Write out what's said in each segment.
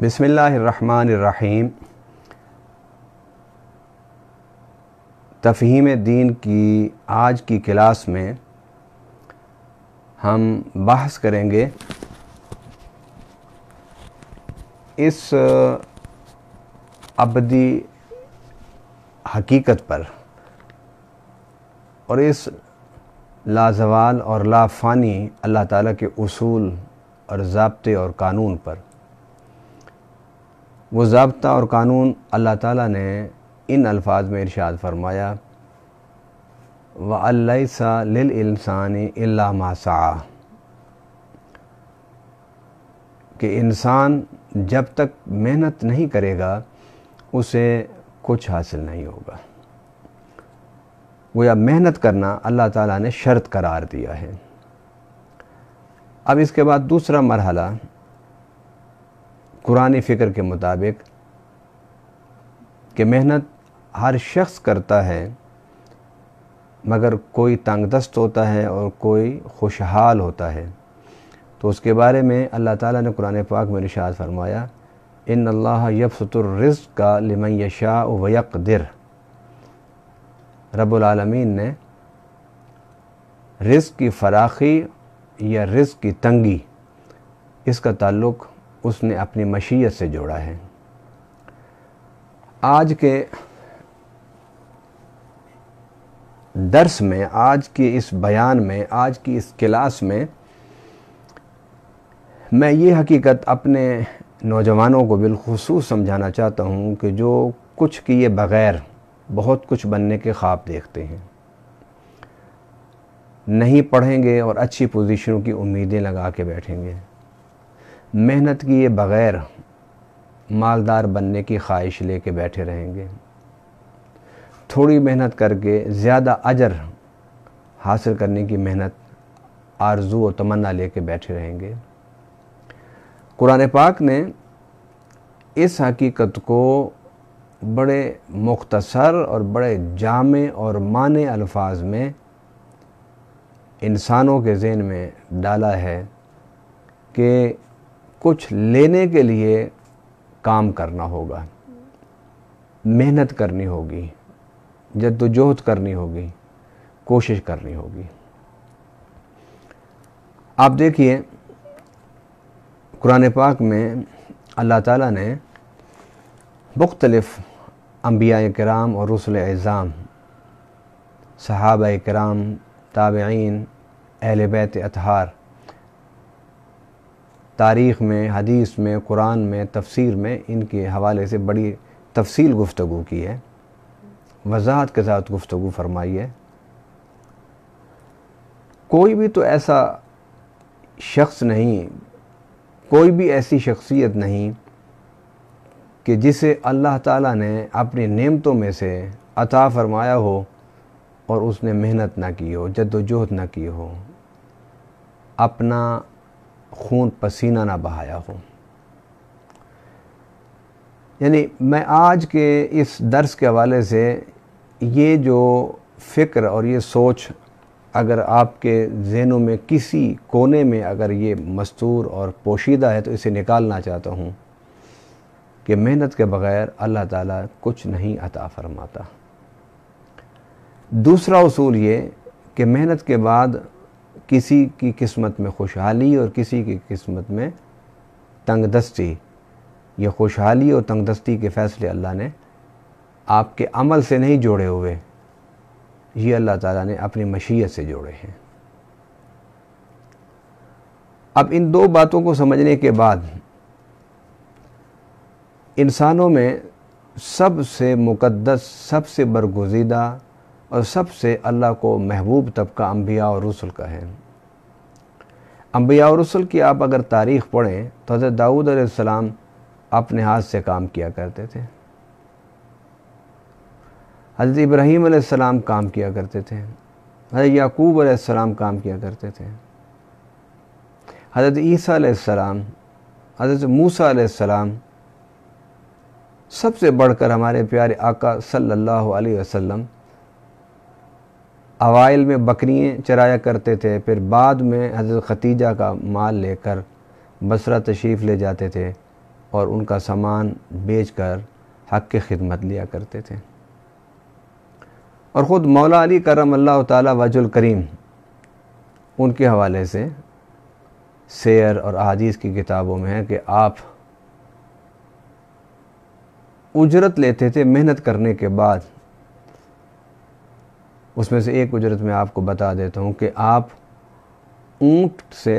बसमीम तफहीम दीन की आज की क्लास में हम बहस करेंगे इस अबदी हकीकत पर और इस लाजवाल और लाफ़ानी अल्लाह ताला के असूल और ज़बते और कानून पर वो जबता और कानून अल्लाह ताला ने इन अल्फाज में इरशाद फरमाया व अल्लासा इंसानी अल्ला मासा कि इंसान जब तक मेहनत नहीं करेगा उसे कुछ हासिल नहीं होगा वो या मेहनत करना अल्लाह ताला ने शर्त करार दिया है अब इसके बाद दूसरा मरहला कुरानी फ़िक्र के मुताबिक कि मेहनत हर शख्स करता है मगर कोई तंगदस्त होता है और कोई खुशहाल होता है तो उसके बारे में अल्लाह ताला ने कुरान पाक में निशात फरमाया इन अल्लाह यबसतुर्रिज़ का लिमन यशा वयकदिर रबालमीन ने रिज़ की फराखी या रिज़ की तंगी इसका ताल्लुक़ उसने अपनी मशीयत से जोड़ा है आज के दर्स में आज के इस बयान में आज की इस क्लास में मैं ये हकीकत अपने नौजवानों को बिलखसूस समझाना चाहता हूँ कि जो कुछ किए बग़ैर बहुत कुछ बनने के ख्वाब देखते हैं नहीं पढ़ेंगे और अच्छी पोजीशनों की उम्मीदें लगा के बैठेंगे मेहनत किए बग़ैर मालदार बनने की ख्वाहिश लेके बैठे रहेंगे थोड़ी मेहनत करके ज़्यादा अजर हासिल करने की मेहनत आरजू और तमन्ना लेके बैठे रहेंगे कुरान पाक ने इस हकीकत को बड़े मुख्तसर और बड़े जाम और माने अल्फाज में इंसानों के जहन में डाला है कि कुछ लेने के लिए काम करना होगा मेहनत करनी होगी जद्दोजहद करनी होगी कोशिश करनी होगी आप देखिए कुरान पाक में अल्लाह ताला ने मुख्तलफ़ अम्बिया कराम और रसुल एज़ाम सहाब कराम ताबेन अहल बैत अतहार तारीख़ में हदीस में कुरान में तफसीर में इनके हवाले से बड़ी तफसील गुफ्तु की है वजाहत के साथ गुफ्तु फरमाई है कोई भी तो ऐसा शख्स नहीं कोई भी ऐसी शख्सियत नहीं कि जिसे अल्लाह ताला ने अपनी नेमतों में से अता फरमाया हो और उसने मेहनत ना की हो जद्दोजहद ना की हो अपना खून पसीना ना बहाया हो यानी मैं आज के इस दर्स के हवाले से ये जो फ़िक्र और ये सोच अगर आपके जहनों में किसी कोने में अगर ये मस्तूर और पोशीदा है तो इसे निकालना चाहता हूँ कि मेहनत के बग़ैर अल्लाह ताला कुछ नहीं अता फरमाता दूसरा उसूल ये कि मेहनत के बाद किसी की किस्मत में खुशहाली और किसी की किस्मत में तंगदस्ती ये खुशहाली और तंगदस्ती के फ़ैसले अल्लाह ने आपके अमल से नहीं जोड़े हुए ये अल्लाह ताला ने अपनी मशीयत से जोड़े हैं अब इन दो बातों को समझने के बाद इंसानों में सबसे मुकद्दस सबसे बरगुजीदा और सबसे अल्लाह को महबूब तबका अम्बिया और रसुल का है अम्बिया और रसुल की आप अगर तारीख़ पढ़ें तो हज़रत दाऊद सलाम अपने हाथ से काम किया करते थे हज़रत इब्राहीम सलाम काम किया करते थे हज़रत याकूब सलाम काम किया करते थे हज़रत ईसी हज़रत मूसा सलाम सबसे बढ़कर हमारे प्यारे आका सल्लल्लाहु अलैहि वसल्लम अवाइल में बकरियाँ चराया करते थे फिर बाद में हज़रत खतीजा का माल लेकर बसरा तशरीफ़ ले जाते थे और उनका सामान बेच कर हक की खिदमत लिया करते थे और ख़ुद मौला अली करम अल्लाह वजुल करीम उनके हवाले से शेर और अदीस की किताबों में है कि आप उजरत लेते थे मेहनत करने के बाद उसमें से एक उजरत मैं आपको बता देता हूँ कि आप ऊँट से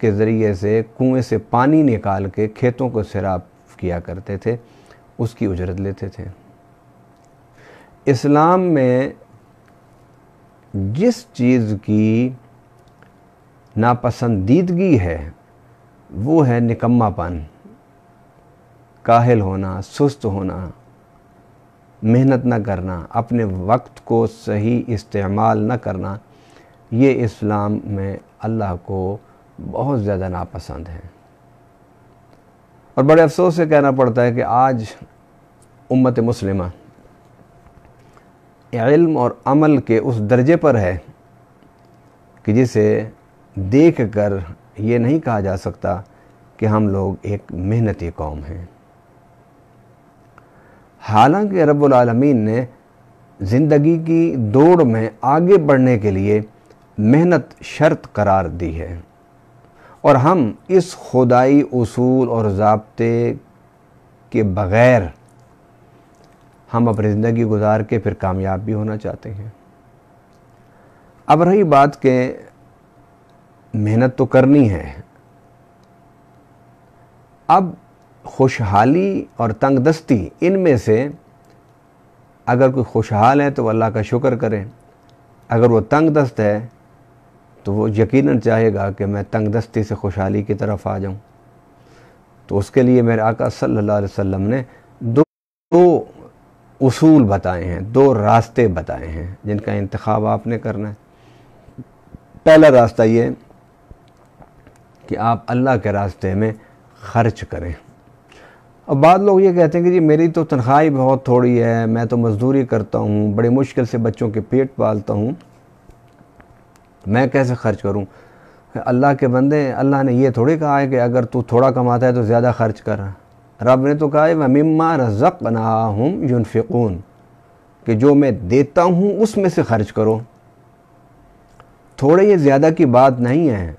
के ज़रिए से कुएँ से पानी निकाल के खेतों को सैराब किया करते थे उसकी उजरत लेते थे इस्लाम में जिस चीज़ की नापसंदीदगी है वो है निकम्मापन काहिल होना सुस्त होना मेहनत न करना अपने वक्त को सही इस्तेमाल न करना ये इस्लाम में अल्लाह को बहुत ज़्यादा नापसंद है और बड़े अफसोस से कहना पड़ता है कि आज उम्मत मुस्लिम इल्म और अमल के उस दर्जे पर है कि जिसे देख कर ये नहीं कहा जा सकता कि हम लोग एक मेहनती कौम हैं हालांकि रबालमीन ने ज़िंदगी की दौड़ में आगे बढ़ने के लिए मेहनत शर्त करार दी है और हम इस खुदाई असूल और ज़बते के बग़ैर हम अपनी ज़िंदगी गुजार के फिर कामयाब भी होना चाहते हैं अब रही बात के मेहनत तो करनी है अब खुशहाली और तंगदस्ती इनमें से अगर कोई खुशहाल है तो अल्लाह का शुक्र करें अगर तंग तंगदस्त है तो वो यकीनन चाहेगा कि मैं तंगदस्ती से खुशहाली की तरफ आ जाऊं तो उसके लिए मेरे आका सल्लल्लाहु अलैहि वसल्लम ने दो दो उसूल बताए हैं दो रास्ते बताए हैं जिनका इंतखब आपने करना है पहला रास्ता ये कि आप अल्लाह के रास्ते में ख़र्च करें अब बाद लोग ये कहते हैं कि जी मेरी तो तनख्वाही बहुत थोड़ी है मैं तो मज़दूरी करता हूँ बड़े मुश्किल से बच्चों के पेट पालता हूँ मैं कैसे खर्च करूँ अल्लाह के बंदे अल्लाह ने ये थोड़ी कहा है कि अगर तू थोड़ा कमाता है तो ज़्यादा खर्च कर रब ने तो कहा है मम्मा रज़क बना हूँ यूनफिकून कि जो मैं देता हूँ उसमें से खर्च करो थोड़े ये ज़्यादा की बात नहीं है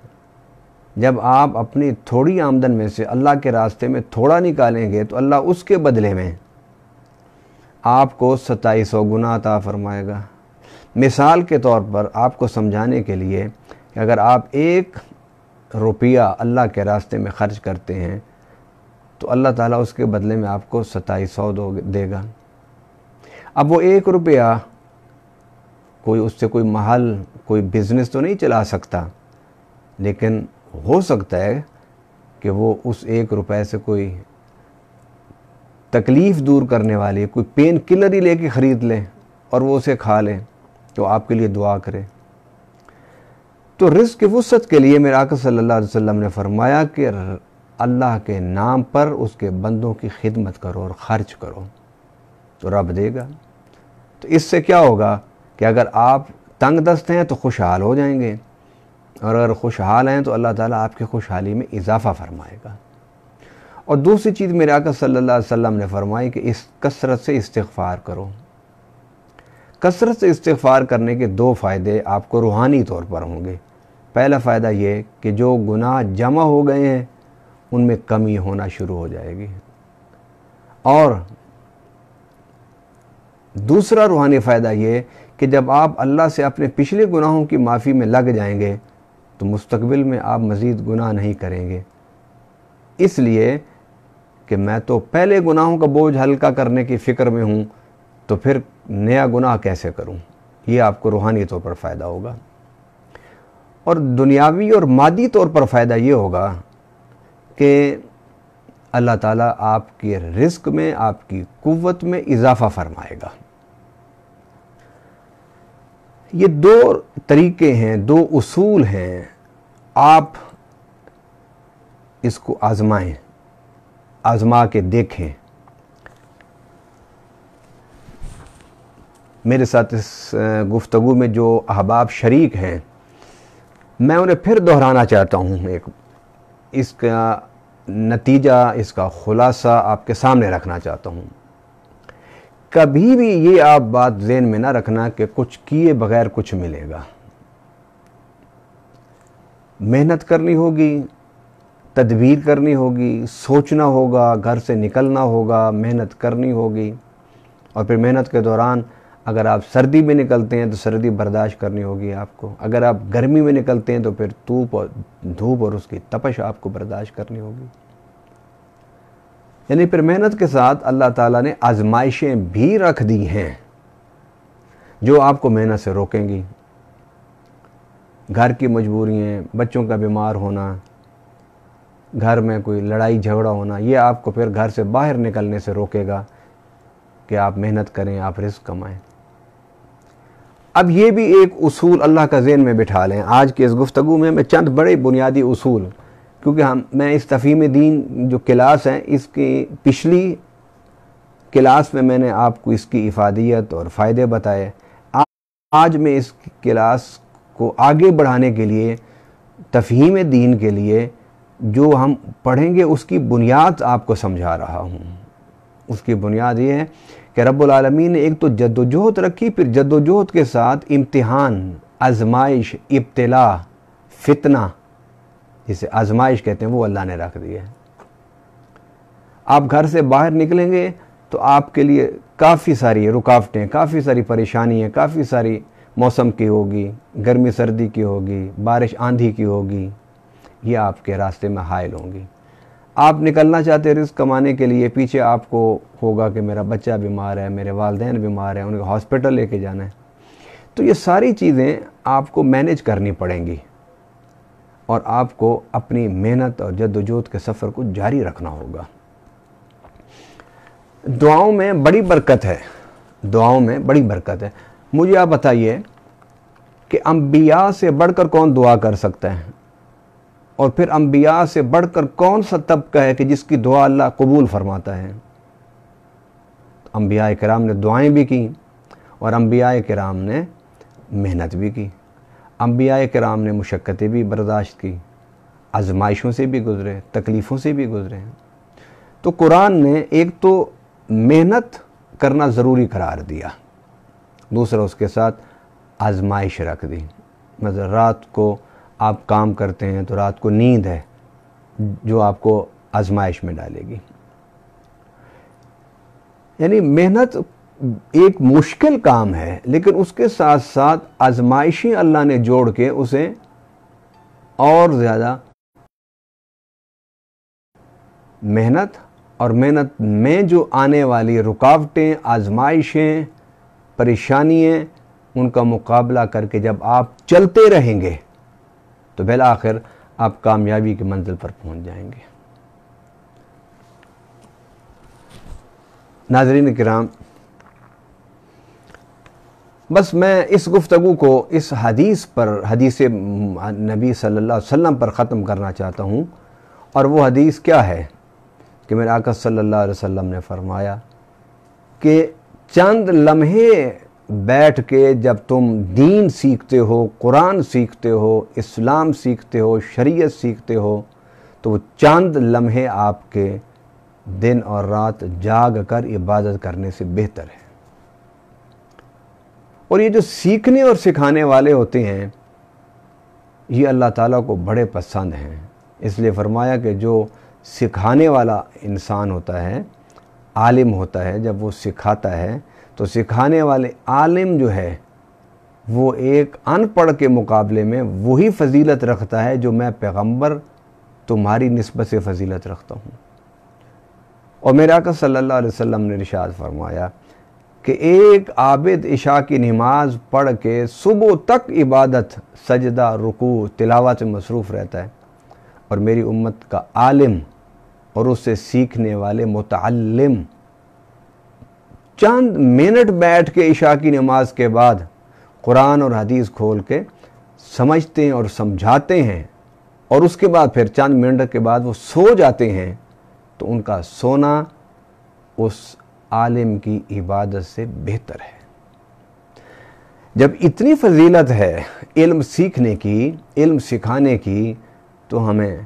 जब आप अपनी थोड़ी आमदन में से अल्लाह के रास्ते में थोड़ा निकालेंगे तो अल्लाह उसके बदले में आपको सताईस सौ गुना अता फरमाएगा मिसाल के तौर पर आपको समझाने के लिए कि अगर आप एक रुपया अल्लाह के रास्ते में ख़र्च करते हैं तो अल्लाह ताला उसके बदले में आपको सताईस सौ देगा अब वो एक रुपया कोई उससे कोई महल कोई बिज़नेस तो नहीं चला सकता लेकिन हो सकता है कि वो उस एक रुपए से कोई तकलीफ़ दूर करने वाली कोई पेन किलर ही लेके ख़रीद लें और वो उसे खा लें तो आपके लिए दुआ करें तो रिस्क की वसत के लिए मेरा आकर सल्लल्लाहु अलैहि वसल्लम ने फरमाया कि अल्लाह के नाम पर उसके बंदों की खिदमत करो और ख़र्च करो तो रब देगा तो इससे क्या होगा कि अगर आप तंग दस्त हैं तो खुशहाल हो जाएंगे और अगर खुशहाल हैं तो अल्लाह ताला आपकी खुशहाली में इजाफ़ा फरमाएगा और दूसरी चीज़ मेरे आका सल्लल्लाहु अलैहि वसल्लम ने फरमाई कि इस कसरत से इस्तफ़ार करो कसरत से इस्तफ़ार करने के दो फ़ायदे आपको रूहानी तौर पर होंगे पहला फ़ायदा ये कि जो गुनाह जमा हो गए हैं उनमें कमी होना शुरू हो जाएगी और दूसरा रूहानी फ़ायदा ये कि जब आप अल्लाह से अपने पिछले गुनाहों की माफ़ी में लग जाएंगे तो मुस्तबिल में आप मज़ीद गुनाह नहीं करेंगे इसलिए कि मैं तो पहले गुनाहों का बोझ हल्का करने की फ़िक्र में हूँ तो फिर नया गुनाह कैसे करूँ ये आपको रूहानी तौर पर फ़ायदा होगा और दुनियावी और मादी तौर पर फ़ायदा ये होगा कि अल्लाह ताला आपके रिस्क में आपकी कुवत में इजाफ़ा फरमाएगा ये दो तरीके हैं दो उसूल हैं आप इसको आजमाएं आजमा के देखें मेरे साथ इस गुफ्तगु में जो अहबाब शरीक हैं मैं उन्हें फिर दोहराना चाहता हूँ एक इसका नतीजा इसका ख़ुलासा आपके सामने रखना चाहता हूँ कभी भी ये आप बात जेन में ना रखना कि कुछ किए बगैर कुछ मिलेगा मेहनत करनी होगी तदबीर करनी होगी सोचना होगा घर से निकलना होगा मेहनत करनी होगी और फिर मेहनत के दौरान अगर आप सर्दी में निकलते हैं तो सर्दी बर्दाश्त करनी होगी आपको अगर आप गर्मी में निकलते हैं तो फिर धूप और धूप और उसकी तपश आपको बर्दाश्त करनी होगी यानी फिर मेहनत के साथ अल्लाह ताला ने आजमाइशें भी रख दी हैं जो आपको मेहनत से रोकेंगी घर की मजबूरियाँ बच्चों का बीमार होना घर में कोई लड़ाई झगड़ा होना ये आपको फिर घर से बाहर निकलने से रोकेगा कि आप मेहनत करें आप रिस्क कमाएं अब ये भी एक उसूल अल्लाह का जेन में बिठा लें आज की इस गुफ्तगु में मैं चंद बड़े बुनियादी उसूल क्योंकि हम मैं इस तफीम दीन जो क्लास है इसकी पिछली क्लास में मैंने आपको इसकी इफादियत और फ़ायदे बताए आज मैं इस क्लास को आगे बढ़ाने के लिए तफहीम दीन के लिए जो हम पढ़ेंगे उसकी बुनियाद आपको समझा रहा हूँ उसकी बुनियाद ये है कि रबालमी ने एक तो जद्दोजहद रखी फिर जद्दोजहद के साथ इम्तहान आजमाइश इब्तला फितना जिसे आजमाइश कहते हैं वो अल्लाह ने रख दी है आप घर से बाहर निकलेंगे तो आपके लिए काफ़ी सारी रुकावटें काफ़ी सारी परेशानियाँ काफ़ी सारी मौसम की होगी गर्मी सर्दी की होगी बारिश आंधी की होगी ये आपके रास्ते में हायल होंगी आप निकलना चाहते रिस्क कमाने के लिए पीछे आपको होगा कि मेरा बच्चा बीमार है मेरे वालदेन बीमार हैं उनको हॉस्पिटल लेके जाना है तो ये सारी चीज़ें आपको मैनेज करनी पड़ेंगी और आपको अपनी मेहनत और जद्दोजहद के सफ़र को जारी रखना होगा दुआओं में बड़ी बरकत है दुआओं में बड़ी बरकत है मुझे आप बताइए कि अम्बिया से बढ़कर कौन दुआ कर सकते हैं और फिर अम्बिया से बढ़कर कौन सा तबका है कि जिसकी दुआ अल्लाह कबूल फरमाता है तो अम्बिया कराम ने दुआएं भी की और अम्बिया कराम ने मेहनत भी की अम्बिया कराम ने मुशक्क़तें भी बर्दाश्त की आजमाइशों से भी गुज़रे तकलीफ़ों से भी गुज़रे तो कुरान ने एक तो मेहनत करना ज़रूरी करार दिया दूसरा उसके साथ आजमाइश रख दी मतलब रात को आप काम करते हैं तो रात को नींद है जो आपको आजमाइश में डालेगी यानी मेहनत एक मुश्किल काम है लेकिन उसके साथ साथ आजमाइशी अल्लाह ने जोड़ के उसे और ज़्यादा मेहनत और मेहनत में जो आने वाली रुकावटें आजमाइशें परेशानियाँ उनका मुकाबला करके जब आप चलते रहेंगे तो बिल आखिर आप कामयाबी की मंजिल पर पहुंच जाएंगे नाजरीन कराम बस मैं इस गुफ्तगु को इस हदीस पर हदीस नबी सल्लल्लाहु अलैहि वसल्लम पर ख़त्म करना चाहता हूँ और वो हदीस क्या है कि मेरे आका सल्लल्लाहु अलैहि वसल्लम ने फरमाया कि चंद लम्हे बैठ के जब तुम दीन सीखते हो कुरान सीखते हो इस्लाम सीखते हो शरीयत सीखते हो तो वो चंद लम्हे आपके दिन और रात जाग कर इबादत करने से बेहतर है और ये जो सीखने और सिखाने वाले होते हैं ये अल्लाह ताला को बड़े पसंद हैं इसलिए फरमाया कि जो सिखाने वाला इंसान होता है आलिम होता है जब वो सिखाता है तो सिखाने वाले आलिम जो है वो एक अनपढ़ के मुकाबले में वही फजीलत रखता है जो मैं पैगंबर तुम्हारी नस्बत से फजीलत रखता हूँ और मेरा का सल्लल्लाहु अलैहि वसल्लम ने इरशाद फरमाया कि एक आबिद इशा की नमाज पढ़ के सुबह तक इबादत सजदा रुकू तिलावत में मसरूफ़ रहता है और मेरी उम्मत का आलिम और उससे सीखने वाले मुतम चंद मिनट बैठ के इशा की नमाज के बाद कुरान और हदीस खोल के समझते हैं और समझाते हैं और उसके बाद फिर चंद मिनट के बाद वो सो जाते हैं तो उनका सोना उस आलिम की इबादत से बेहतर है जब इतनी फजीलत है इल्म सीखने की इल्म सिखाने की तो हमें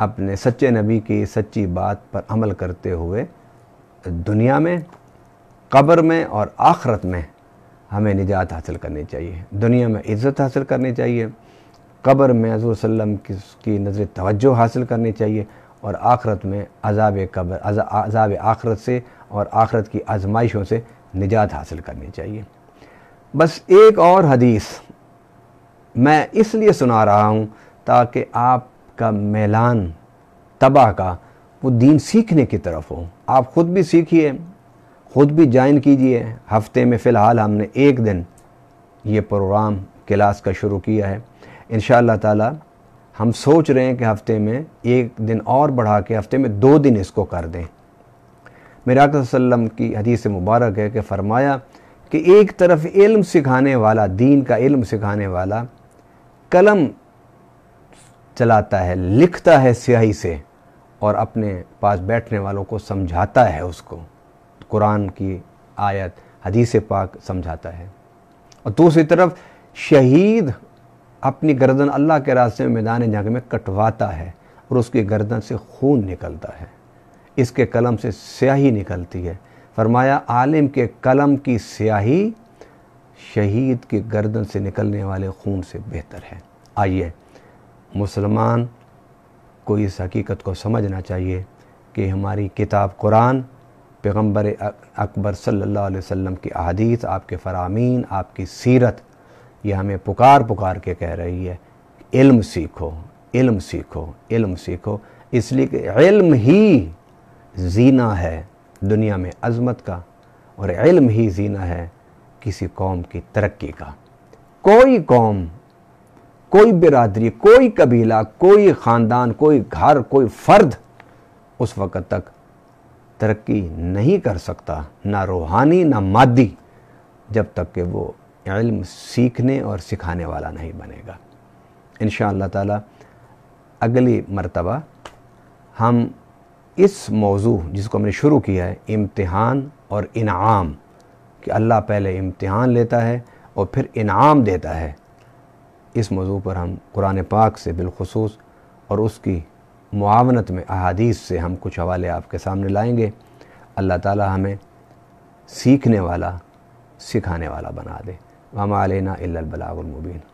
अपने सच्चे नबी की सच्ची बात पर अमल करते हुए दुनिया में कब्र में और आखरत में हमें निजात हासिल करनी चाहिए दुनिया में इज़्ज़त हासिल करनी चाहिए कब्र में हजूर वसम की नज़र तवज्जो हासिल करनी चाहिए और आखरत में अजाब कब्र अजाब आखरत से और आखरत की आजमाइशों से निजात हासिल करनी चाहिए बस एक और हदीस मैं इसलिए सुना रहा हूँ ताकि आपका मेलान तबाह का वो दीन सीखने की तरफ हो आप ख़ुद भी सीखिए ख़ुद भी ज्वाइन कीजिए हफ्ते में फ़िलहाल हमने एक दिन ये प्रोग्राम क्लास का शुरू किया है इन ताला हम सोच रहे हैं कि हफ्ते में एक दिन और बढ़ा के हफ्ते में दो दिन इसको कर दें मेराक वसल्लम की हदीस मुबारक है कि फ़रमाया कि एक तरफ इल्म सिखाने वाला दीन का इल्म सिखाने वाला कलम चलाता है लिखता है स्याही से और अपने पास बैठने वालों को समझाता है उसको कुरान की आयत हदीस पाक समझाता है और दूसरी तरफ शहीद अपनी गर्दन अल्लाह के रास्ते में मैदान जंग में कटवाता है और उसकी गर्दन से खून निकलता है इसके कलम से स्याही निकलती है फरमाया आलिम के कलम की स्याही शहीद के गर्दन से निकलने वाले खून से बेहतर है आइए मुसलमान को इस हकीकत को समझना चाहिए कि हमारी किताब कुरान पैगम्बर अकबर सल्लल्लाहु अलैहि वसल्लम की अदीत आपके फ़रामीन आपकी सीरत ये हमें पुकार पुकार के कह रही है इल्म सीखो इल्म सीखो इल्म सीखो इसलिए कि इल्म ही जीना है दुनिया में अजमत का और इल्म ही जीना है किसी कौम की तरक्की का कोई कौम कोई बिरादरी कोई कबीला कोई ख़ानदान कोई घर कोई फ़र्द उस वक़्त तक तरक्की नहीं कर सकता ना रूहानी ना मादी जब तक कि वो इल्म सीखने और सिखाने वाला नहीं बनेगा इन ताला अगली मरतबा हम इस मौजू जिसको हमने शुरू किया है इम्तहान और इनाम कि अल्लाह पहले इम्तहान लेता है और फिर इनाम देता है इस मौजू पर हम कुरान पाक से बिलखसूस और उसकी मुआवनत में अहादीस से हम कुछ हवाले आपके सामने लाएंगे अल्लाह ताला हमें सीखने वाला सिखाने वाला बना दे हम आलना इल्लबलागुलमुबीन